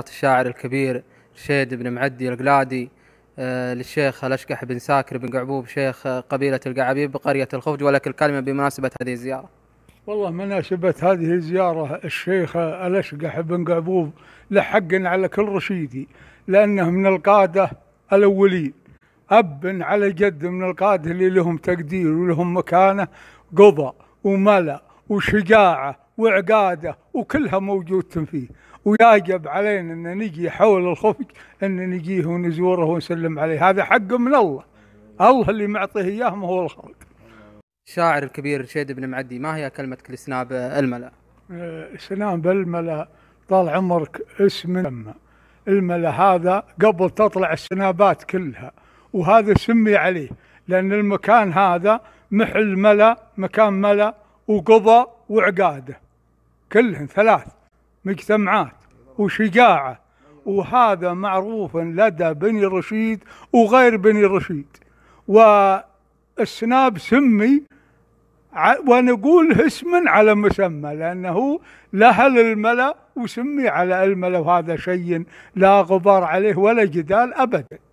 بطاقة الشاعر الكبير رشيد بن معدي القلادي آه، للشيخ الاشقح بن ساكر بن قعبوب شيخ قبيلة القعبيب بقرية الخفج ولك الكلمة بمناسبة هذه الزيارة والله مناسبة هذه الزيارة الشيخ الأشقح بن قعبوب له حق على كل رشيدي لأنه من القادة الأولين أب على جد من القادة اللي لهم تقدير ولهم مكانة قضى وملأ وشجاعة وعقاده وكلها موجوده فيه ويجب علينا ان نجي حول الخفج ان نجيه ونزوره ونسلم عليه هذا حق من الله الله اللي معطيه اياه ما هو الخلق الشاعر الكبير رشيد بن معدي ما هي كلمتك لسناب الملا آه، سناب الملا طال عمرك اسم لما الملا هذا قبل تطلع السنابات كلها وهذا سمي عليه لان المكان هذا محل ملا مكان ملا وقضى وعقاده كلهن ثلاث مجتمعات وشجاعة وهذا معروف لدى بني رشيد وغير بني رشيد والسناب سمي ونقول اسم على مسمى لأنه لهل الملأ وسمي على الملأ وهذا شيء لا غبار عليه ولا جدال أبداً